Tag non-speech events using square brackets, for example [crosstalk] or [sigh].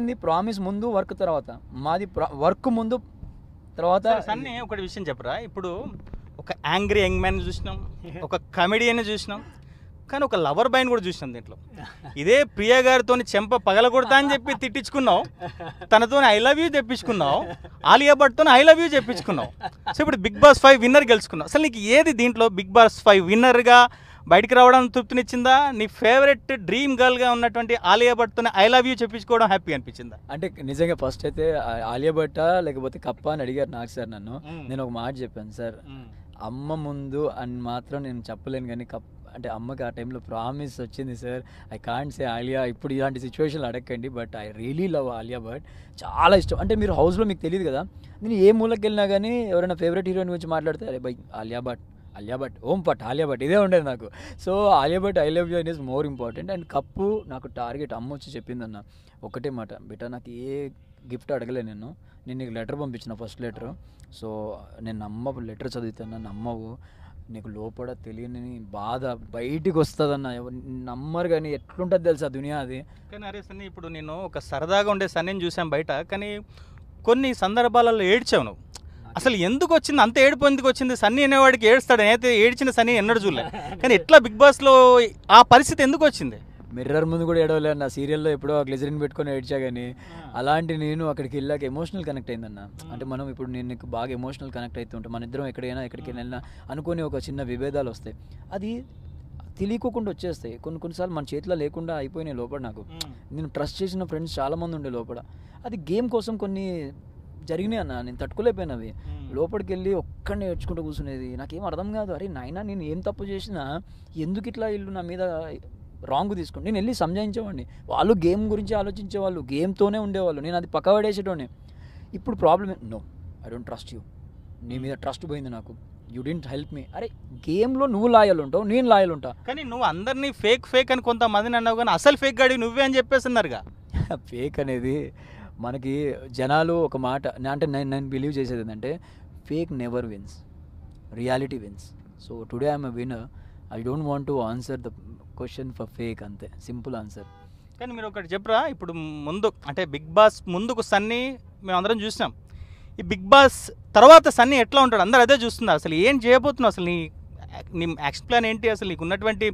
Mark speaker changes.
Speaker 1: ఏంది ప్రామిస్ ముందు వర్క్ తర్వాత మాది వర్క్ ముందు
Speaker 2: తర్వాత సన్నీ ఒకటి విషయం చెప్పరా ఇప్పుడు ఒక యాంగ్రీ యంగ్ మ్యాన్ చూసినాం [laughs] ఒక కమెడియన్ చూసినాం కానీ ఒక లవర్ బైన్ కూడా చూసినాం దీంట్లో [laughs] ఇదే ప్రియ గారితో చెంప పగల కొడతా అని చెప్పి తిట్టించుకున్నావు తనతో ఐ లవ్ యూ తెప్పించుకున్నావు ఆలియా భట్తో ఐ లవ్ యూ చెప్పించుకున్నావు సో ఇప్పుడు బిగ్ బాస్ ఫైవ్ విన్నర్ గెలుచుకున్నావు అసలు నీకు ఏది దీంట్లో బిగ్ బాస్ ఫైవ్ విన్నర్గా బయటికి రావడం తృప్తినిచ్చిందా నీ ఫేవరెట్ డ్రీమ్ గర్ల్గా ఉన్నటువంటి ఆలియా భట్తో ఐ లవ్ యూ చెప్పించుకోవడం హ్యాపీ
Speaker 1: అనిపించిందా అంటే నిజంగా ఫస్ట్ అయితే ఆలియా భట్ట లేకపోతే కప్ప అని అడిగారు నాకు సార్ నన్ను నేను ఒక మాట చెప్పాను సార్ అమ్మ ముందు అని మాత్రం నేను చెప్పలేను కానీ కప్ అంటే అమ్మకి ఆ టైంలో ప్రామిస్ వచ్చింది sir I can't say Alia ఇప్పుడు ఇలాంటి సిచ్యువేషన్లు అడగండి but I really love Alia but చాలా ఇష్టం అంటే మీరు హౌస్లో మీకు తెలియదు కదా నేను ఏ మూలకి వెళ్ళినా కానీ ఎవరైనా ఫేవరెట్ హీరోయిన్ గురించి మాట్లాడితే అరే బై ఆలియా భట్ ఆలియా భట్ ఓం పట్ ఆలియా భట్ ఇదే ఉండేది నాకు so Alia Bhatt I love you is more important and cup నాకు టార్గెట్ అమ్మ వచ్చి అన్న ఒకటే మాట బిడ్డ నాకు ఏ గిఫ్ట్ అడగలే నేను నేను నీకు లెటర్ పంపించిన ఫస్ట్ లెటర్ సో నేను అమ్మ లెటర్ చదివితే నమ్మవు నీకు లోపల తెలియని బాధ బయటికి వస్తుందన్న నమ్మరు కానీ ఎట్లుంటుంది తెలుసా దునియా అది
Speaker 2: కానీ అరే సన్ని ఇప్పుడు నేను ఒక సరదాగా ఉండే సన్నిని చూసాను బయట కానీ కొన్ని సందర్భాలలో ఏడ్చావు నువ్వు అసలు ఎందుకు వచ్చింది అంత ఏడుపు ఎందుకు వచ్చింది సన్నీ అనేవాడికి ఏడుస్తాడు అయితే ఏడ్చిన సన్నీ ఎన్నడూ చూడలే కానీ ఎట్లా బిగ్ బాస్లో
Speaker 1: ఆ పరిస్థితి ఎందుకు వచ్చింది మిర్రర్ ముందు కూడా ఏడవలే నా సీరియల్లో ఎప్పుడో గ్లిజరిన్ పెట్టుకొని ఏడ్చా కానీ అలాంటి నేను అక్కడికి వెళ్ళాక ఎమోషనల్ కనెక్ట్ అయిందన్న అంటే మనం ఇప్పుడు నేను నీకు బాగా ఎమోషనల్ కనెక్ట్ అవుతుంటాం మన ఇద్దరం ఎక్కడైనా ఎక్కడికి వెళ్ళినా అనుకొని ఒక చిన్న విభేదాలు వస్తాయి అది తెలియకోకుండా వచ్చేస్తాయి కొన్ని కొన్నిసార్లు మన చేతిలో లేకుండా అయిపోయినాయి లోపల నాకు నేను ట్రస్ట్ చేసిన ఫ్రెండ్స్ చాలామంది ఉండే లోపల అది గేమ్ కోసం కొన్ని జరిగినాయి అన్న నేను తట్టుకోలేకపోయినవి అవి లోపలికి వెళ్ళి ఒక్కడిని నేర్చుకుంటూ కూర్చునేది నాకేం అర్థం కాదు అరే నాయన నేను ఏం తప్పు చేసినా ఎందుకు ఇట్లా వీళ్ళు నా మీద రాంగ్ తీసుకుని నేను వెళ్ళి సంజాయించేవాడిని వాళ్ళు గేమ్ గురించి ఆలోచించేవాళ్ళు గేమ్తోనే ఉండేవాళ్ళు నేను అది పక్క ఇప్పుడు problem no I don't trust you నీ మీద ట్రస్ట్ పోయింది నాకు యూ డింట్ హెల్ప్ మీ అరే గేమ్లో నువ్వు లాయల్ ఉంటావు నేను లాయల్ ఉంటా కానీ నువ్వు
Speaker 2: అందరినీ ఫేక్ ఫేక్ అని కొంతమందిని అన్నావు కానీ అసలు ఫేక్ గాడి నువ్వే అని చెప్పేస్తున్నారుగా
Speaker 1: [laughs] ఫేక్ అనేది మనకి జనాలు ఒక మాట అంటే నేను నేను బిలీవ్ చేసేది ఏంటంటే fake never wins reality wins so today I'm win I don't want to answer the question for fake అంతే సింపుల్ ఆన్సర్
Speaker 2: కానీ మీరు ఒకటి చెప్పరా ఇప్పుడు ముందు అంటే బిగ్ బాస్ ముందుకు సన్నీ మేము అందరం చూసినాం ఈ బిగ్ బాస్ తర్వాత సన్నీ ఎట్లా ఉంటాడు అందరు అదే చూస్తున్నారు అసలు ఏం చేయబోతున్నావు అసలు నీ నీ యాక్షన్ ప్లాన్ ఏంటి అసలు నీకు ఉన్నటువంటి